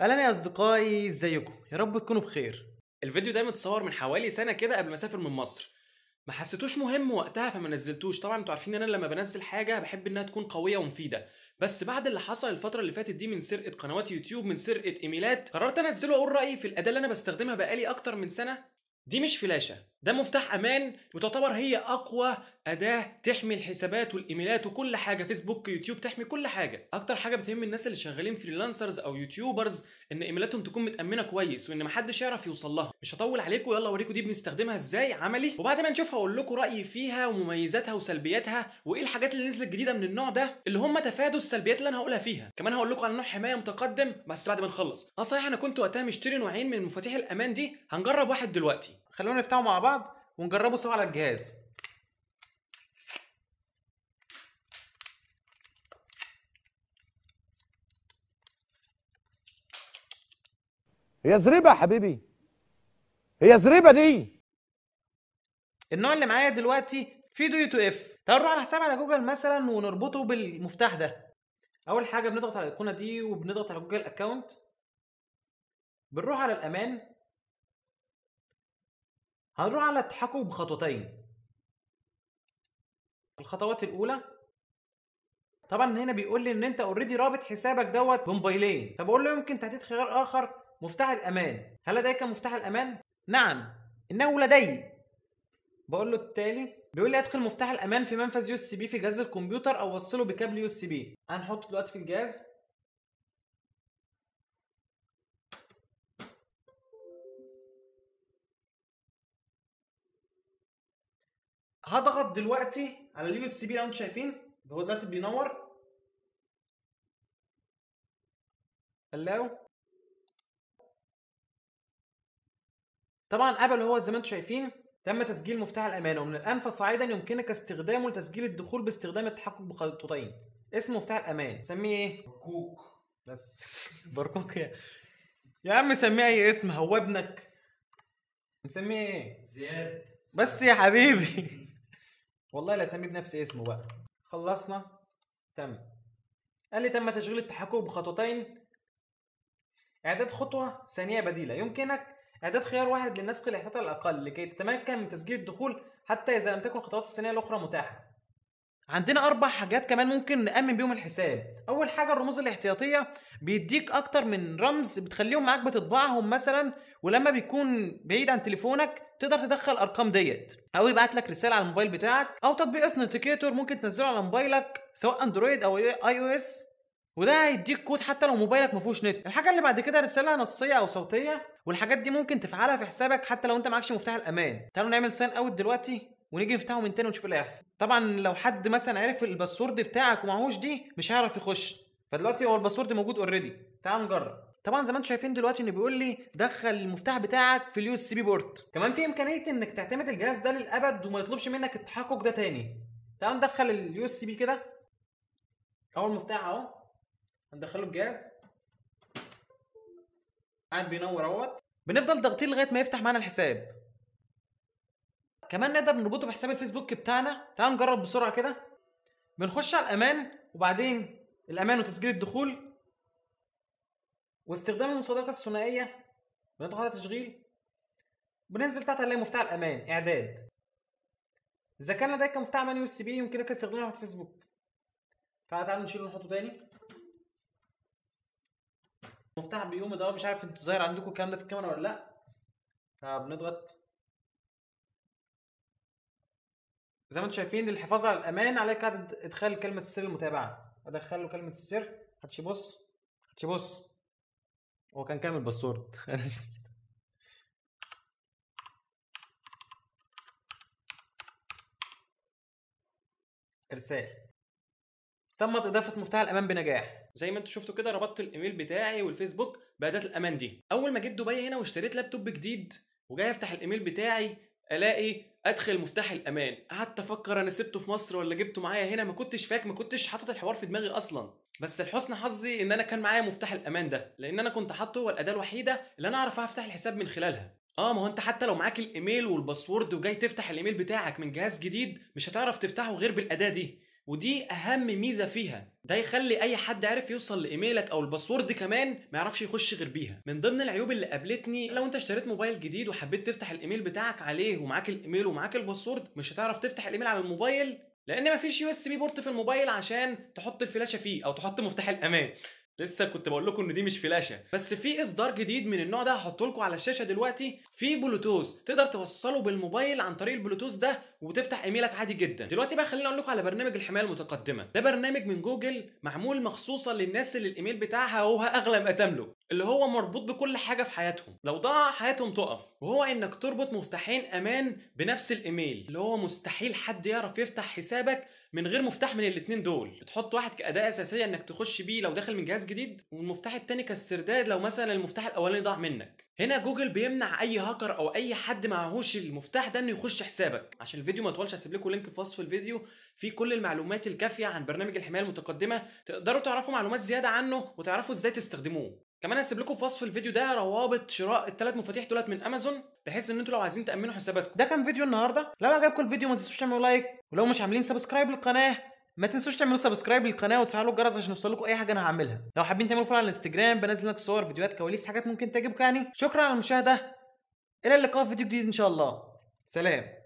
أهلا يا أصدقائي إزيكم؟ يا رب تكونوا بخير. الفيديو ده متصور من حوالي سنة كده قبل ما أسافر من مصر. ما حسيتوش مهم وقتها فما نزلتوش، طبعا انتوا عارفين ان انا لما بنزل حاجة بحب انها تكون قوية ومفيدة، بس بعد اللي حصل الفترة اللي فاتت دي من سرقة قنوات يوتيوب من سرقة ايميلات، قررت انزله واقول رأيي في الأداة اللي انا بستخدمها بقالي أكتر من سنة دي مش فلاشة ده مفتاح امان وتعتبر هي اقوى اداه تحمي الحسابات والايميلات وكل حاجه فيسبوك يوتيوب تحمي كل حاجه اكتر حاجه بتهم الناس اللي شغالين فريلانسرز او يوتيوبرز ان ايميلاتهم تكون متامنه كويس وان محدش يعرف يوصل لها مش هطول عليكم يلا اوريكم دي بنستخدمها ازاي عملي وبعد ما نشوفها اقول لكم رايي فيها ومميزاتها وسلبياتها وايه الحاجات اللي نزلت جديده من النوع ده اللي هم تفادوا السلبيات اللي انا هقولها فيها كمان هقول لكم على نوع حمايه متقدم بس بعد ما نخلص اه صحيح انا كنت وقتها مشتري نوعين من مفاتيح الامان دي هنجرب واحد دلوقتي خلونا نفتحه مع بعض ونجربه سوا على الجهاز هي زريبه يا حبيبي هي زريبه دي النوع اللي معايا دلوقتي في دو يو تو اف تعالوا نروح على حساب على جوجل مثلا ونربطه بالمفتاح ده اول حاجه بنضغط على الايقونه دي وبنضغط على جوجل اكونت بنروح على الامان هنروح على التحكم بخطوتين الخطوات الاولى طبعا هنا بيقول لي ان انت اوريدي رابط حسابك دوت بموبايلين طب اقول له يمكن تحديد خيار اخر مفتاح الامان هل لديك مفتاح الامان نعم انه لدي بقول له التالي بيقول لي ادخل مفتاح الامان في منفذ يو اس بي في جهاز الكمبيوتر او وصله بكابل يو اس بي هنحطه دلوقتي في الجهاز هضغط دلوقتي على اليو اس بي لو انتم شايفين هو دلوقتي بينور هلاو طبعا قبل هو زي ما انتم شايفين تم تسجيل مفتاح الامانه ومن الان فصاعدا يمكنك استخدامه لتسجيل الدخول باستخدام التحقق بخطوتين اسم مفتاح الامان سميه ايه بركوك بس بركوك يا يا عم سميه اي اسم هو ابنك نسميه ايه زياد بس يا حبيبي والله اسميه بنفس اسمه بقى خلصنا تم قال لي تم تشغيل التحكم بخطوتين اعداد خطوه ثانيه بديله يمكنك اعداد خيار واحد للنسخ الاحتياطي الاقل لكي تتمكن من تسجيل الدخول حتى اذا لم تكن الخطوات الثانيه الاخرى متاحه عندنا اربع حاجات كمان ممكن نامن بيهم الحساب اول حاجه الرموز الاحتياطيه بيديك اكتر من رمز بتخليهم معاك بتطبعهم مثلا ولما بيكون بعيد عن تليفونك تقدر تدخل الارقام ديت او يبعت لك رساله على الموبايل بتاعك او تطبيق اثنتيكيتور ممكن تنزله على موبايلك سواء اندرويد او اي او اس وده هيديك كود حتى لو موبايلك ما فيهوش نت الحاجه اللي بعد كده رساله نصيه او صوتيه والحاجات دي ممكن تفعلها في حسابك حتى لو انت معكش مفتاح الامان تعالوا نعمل ساين اوت دلوقتي ونيجي نفتحه من تاني ونشوف إيه اللي هيحصل طبعا لو حد مثلا عرف الباسورد بتاعك ومعهوش دي مش هيعرف يخش فدلوقتي هو الباسورد موجود اوريدي تعال نجرب طبعا زي ما انتم شايفين دلوقتي ان بيقول لي دخل المفتاح بتاعك في اليو اس بي بورت كمان في امكانيه انك تعتمد الجهاز ده للابد وما يطلبش منك التحقق ده تاني تعال ندخل اليو اس بي كده اهو المفتاح اهو هندخله الجهاز قاعد بينور اهوت بنفضل ضاغطين لغايه ما يفتح معانا الحساب كمان نقدر نربطه بحساب الفيسبوك بتاعنا تعالوا نجرب بسرعه كده بنخش على الامان وبعدين الامان وتسجيل الدخول واستخدام المصادقه الثنائيه بندخل على تشغيل بننزل تحت هنلاقي مفتاح الامان اعداد اذا كان لديك مفتاح امان يو اس بي يمكنك استخدامه فيسبوك الفيسبوك فتعالوا نشيله ونحطه تاني مفتاح بيومي ده مش عارف انتوا ظاهر عندكم الكلام ده في الكاميرا ولا لا فبنضغط زي ما انتم شايفين للحفاظ على الامان عليك ادخال كلمه السر المتابعه ادخل له كلمه السر محدش يبص محدش يبص هو كان كامل باسورد انا نسيت ارسال تمت اضافه مفتاح الامان بنجاح زي ما انتم شفتوا كده ربطت الايميل بتاعي والفيسبوك باداه الامان دي اول ما جيت دبي هنا واشتريت لابتوب جديد وجاي افتح الايميل بتاعي الاقي ادخل مفتاح الامان قعدت افكر انا سبته في مصر ولا جبته معايا هنا ما كنتش فاك ما كنتش حاطط الحوار في دماغي اصلا بس لحسن حظي ان انا كان معايا مفتاح الامان ده لان انا كنت حاطه هو الاداه الوحيده اللي انا اعرف افتح الحساب من خلالها اه ما هو انت حتى لو معاك الايميل والباسورد وجاي تفتح الايميل بتاعك من جهاز جديد مش هتعرف تفتحه غير بالاداه دي ودي اهم ميزه فيها ده يخلي اي حد عارف يوصل لايميلك او الباسورد كمان ما يعرفش يخش غير بيها من ضمن العيوب اللي قابلتني لو انت اشتريت موبايل جديد وحبيت تفتح الايميل بتاعك عليه ومعاك الايميل ومعاك الباسورد مش هتعرف تفتح الايميل على الموبايل لان مفيش يو اس بي بورت في الموبايل عشان تحط الفلاشه فيه او تحط مفتاح الامان لسه كنت بقول لكم ان دي مش فلاشه بس في اصدار جديد من النوع ده هحطه لكم على الشاشه دلوقتي في بلوتوث تقدر توصله بالموبايل عن طريق البلوتوث ده وتفتح ايميلك عادي جدا دلوقتي بقى خليني اقول لكم على برنامج الحمايه المتقدمه ده برنامج من جوجل معمول مخصوصا للناس اللي الايميل بتاعها هو اغلى ما تملك اللي هو مربوط بكل حاجه في حياتهم لو ضاع حياتهم تقف وهو انك تربط مفتاحين امان بنفس الايميل اللي هو مستحيل حد يعرف يفتح حسابك من غير مفتاح من الاتنين دول بتحط واحد كاداه اساسيه انك تخش بيه لو داخل من جهاز جديد والمفتاح التاني كاسترداد لو مثلا المفتاح الاولاني ضاع منك هنا جوجل بيمنع اي هاكر او اي حد معهوش المفتاح ده انه يخش حسابك عشان الفيديو ما طولش هسيب لكم لينك في وصف الفيديو فيه كل المعلومات الكافيه عن برنامج الحمايه المتقدمه تقدروا تعرفوا معلومات زياده عنه وتعرفوا ازاي تستخدموه كمان هسيب لكم في وصف الفيديو ده روابط شراء الثلاث مفاتيح دولت من امازون بحيث ان انتوا لو عايزين تامنوا حساباتكم ده كان فيديو النهارده لو عجبكم الفيديو ما تنسوش تعملوا لايك ولو مش عاملين سبسكرايب للقناه ما تنسوش تعملوا سبسكرايب للقناه وتفعلوا الجرس عشان يوصلكم اي حاجه انا هعملها لو حابين تعملوا فولو على الانستجرام بنزل لك صور فيديوهات كواليس حاجات ممكن تعجبكم يعني شكرا على المشاهده الى اللقاء في فيديو جديد ان شاء الله سلام